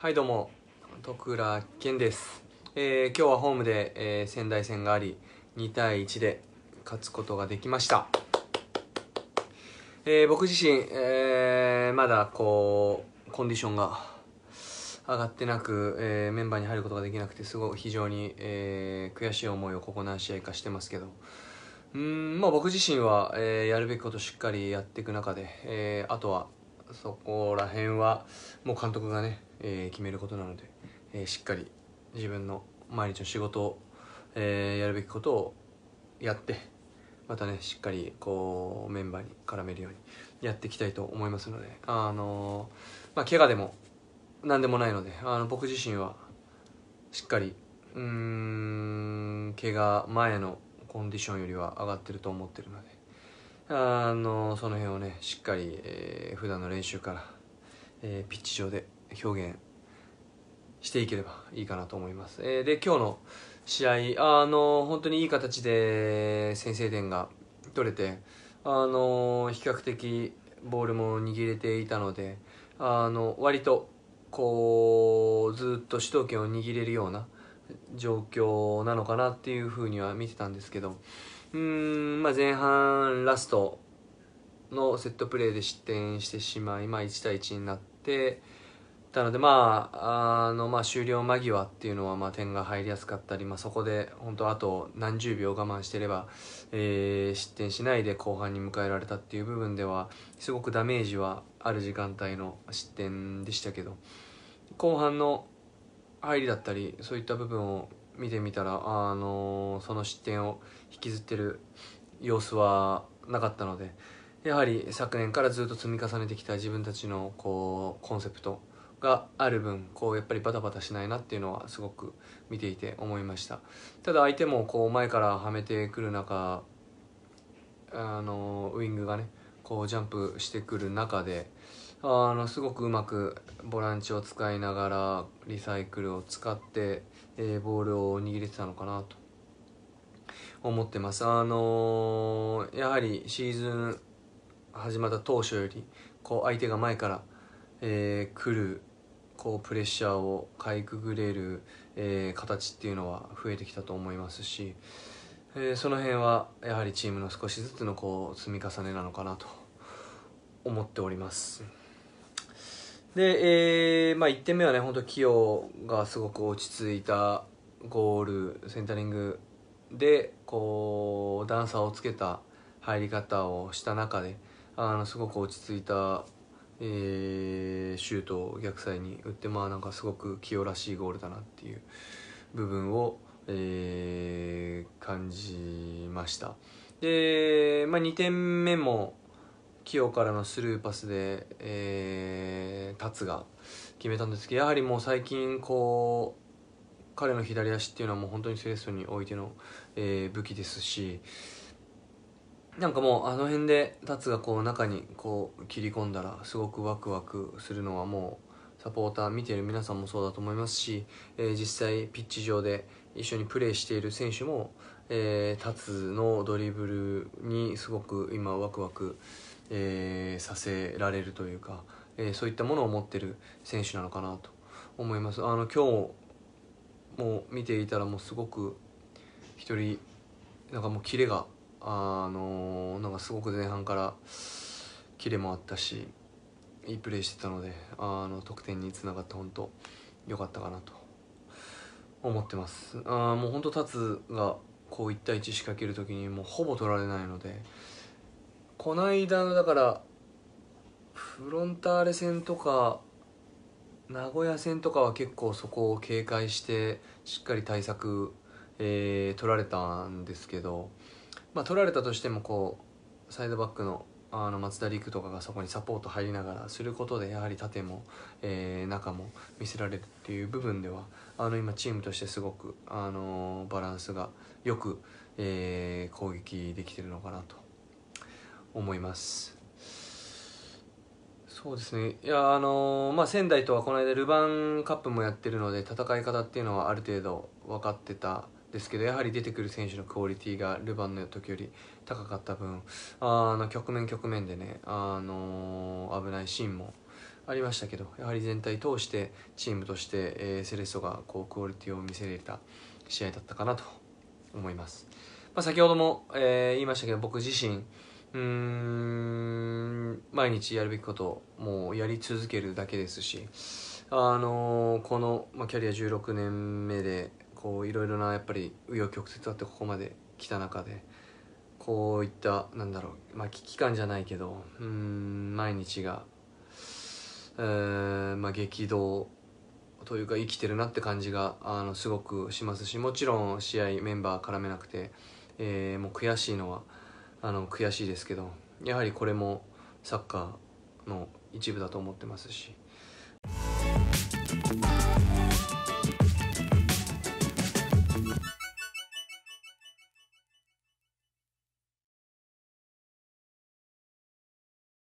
はいどうも徳倉健です、えー、今日はホームで、えー、仙台戦があり2対1で勝つことができました、えー、僕自身、えー、まだこうコンディションが上がってなく、えー、メンバーに入ることができなくてすごい非常に、えー、悔しい思いをここ何試合かしてますけどうんまあ僕自身は、えー、やるべきことしっかりやっていく中で、えー、あとはそこら辺はもう監督がね、えー、決めることなので、えー、しっかり自分の毎日の仕事を、えー、やるべきことをやってまたねしっかりこうメンバーに絡めるようにやっていきたいと思いますのであのまあ怪我でも何でもないのであの僕自身はしっかりうーん怪我前のコンディションよりは上がってると思ってるのであのその辺をねしっかり、えー、普段の練習から、えー、ピッチ上で表現していければいいかなと思います、えー、で今日の試合あの本当にいい形で先制点が取れてあの比較的ボールも握れていたのであの割とこうずっと主導権を握れるような状況なのかなっていうふうには見てたんですけどうんまあ、前半ラストのセットプレーで失点してしまい、まあ、1対1になってたので、まああのまあ、終了間際っていうのはまあ点が入りやすかったり、まあ、そこで本当あと何十秒我慢してれば、えー、失点しないで後半に迎えられたっていう部分ではすごくダメージはある時間帯の失点でしたけど後半の入りだったりそういった部分を見てみたら、あのその失点を引きずってる様子はなかったのでやはり昨年からずっと積み重ねてきた自分たちのこうコンセプトがある分こうやっぱりバタバタしないなっていうのはすごく見ていて思いましたただ相手もこう前からはめてくる中あのウイングがねこうジャンプしてくる中であのすごくうまくボランチを使いながらリサイクルを使ってえー、ボールを握れてたのかなと思ってます。あのー、やはりシーズン始まった当初よりこう相手が前から、えー、来るこうプレッシャーをかいくぐれる、えー、形っていうのは増えてきたと思いますし、えー、その辺はやはりチームの少しずつのこう積み重ねなのかなと思っております。で、えーまあ、1点目はね、本当、起用がすごく落ち着いたゴール、センタリングで、こう、段差をつけた入り方をした中で、あのすごく落ち着いた、えー、シュートを逆サイに打って、まあ、なんかすごく起用らしいゴールだなっていう部分を、えー、感じました。で、まあ、2点目も、ヨからのスルーパスで、えー、達が決めたんですけどやはりもう最近こう彼の左足っていうのはもう本当にセレッソにおいての、えー、武器ですしなんかもうあの辺で達がこう中にこう切り込んだらすごくワクワクするのはもうサポーター見ている皆さんもそうだと思いますし、えー、実際ピッチ上で一緒にプレーしている選手も、えー、達のドリブルにすごく今ワクワクえー、させられるというか、えー、そういったものを持ってる選手なのかなと思いますあの今日も見ていたらもうすごく一人なんかもうキレがあのなんかすごく前半からキレもあったしいいプレーしてたのであの得点につながって本当良かったかなと思ってますあもう本当立つがこう1対1仕掛ける時にもうほぼ取られないのでこないだのだからフロンターレ戦とか名古屋戦とかは結構そこを警戒してしっかり対策、えー、取られたんですけど、まあ、取られたとしてもこうサイドバックのあの松田陸とかがそこにサポート入りながらすることでやはり縦も、えー、中も見せられるっていう部分ではあの今チームとしてすごく、あのー、バランスがよく、えー、攻撃できてるのかなと思いますそうですねいやあのー、まあ、仙台とはこの間ルヴァンカップもやってるので戦い方っていうのはある程度分かってたですけどやはり出てくる選手のクオリティがルヴァンの時より高かった分あの局面局面でね、あのー、危ないシーンもありましたけどやはり全体通してチームとして、えー、セレッソがこうクオリティを見せれた試合だったかなと思います、まあ、先ほども、えー、言いましたけど僕自身うん毎日やるべきことをもうやり続けるだけですし、あのー、この、まあ、キャリア16年目でこういろいろなやっぱり紆余曲折あってここまで来た中でこういったなんだろう、まあ、危機感じゃないけどうん毎日が、えーまあ、激動というか生きてるなって感じがあのすごくしますしもちろん試合メンバー絡めなくて、えー、もう悔しいのは。あの悔しいですけどやはりこれもサッカーの一部だと思ってますし。